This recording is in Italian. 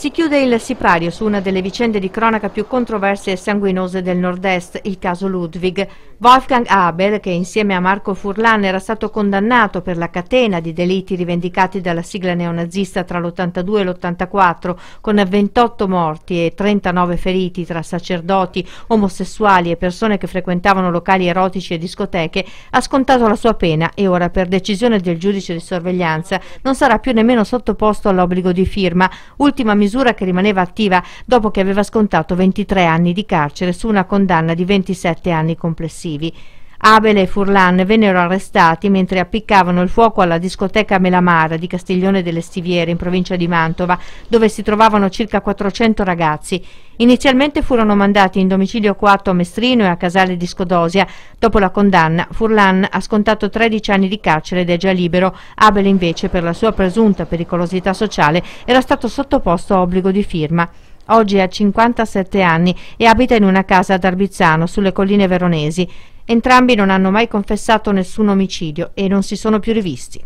Si chiude il sipario su una delle vicende di cronaca più controverse e sanguinose del nord-est, il caso Ludwig. Wolfgang Haber, che insieme a Marco Furlan era stato condannato per la catena di delitti rivendicati dalla sigla neonazista tra l'82 e l'84, con 28 morti e 39 feriti tra sacerdoti, omosessuali e persone che frequentavano locali erotici e discoteche, ha scontato la sua pena e ora per decisione del giudice di sorveglianza non sarà più nemmeno sottoposto all'obbligo di firma, ultima misura misura che rimaneva attiva dopo che aveva scontato 23 anni di carcere su una condanna di 27 anni complessivi. Abel e Furlan vennero arrestati mentre appiccavano il fuoco alla discoteca Melamara di Castiglione delle Stiviere in provincia di Mantova, dove si trovavano circa 400 ragazzi. Inizialmente furono mandati in domicilio coatto a Mestrino e a Casale di Scodosia. Dopo la condanna, Furlan ha scontato 13 anni di carcere ed è già libero. Abel invece, per la sua presunta pericolosità sociale, era stato sottoposto a obbligo di firma. Oggi ha 57 anni e abita in una casa ad Arbizzano, sulle colline veronesi. Entrambi non hanno mai confessato nessun omicidio e non si sono più rivisti.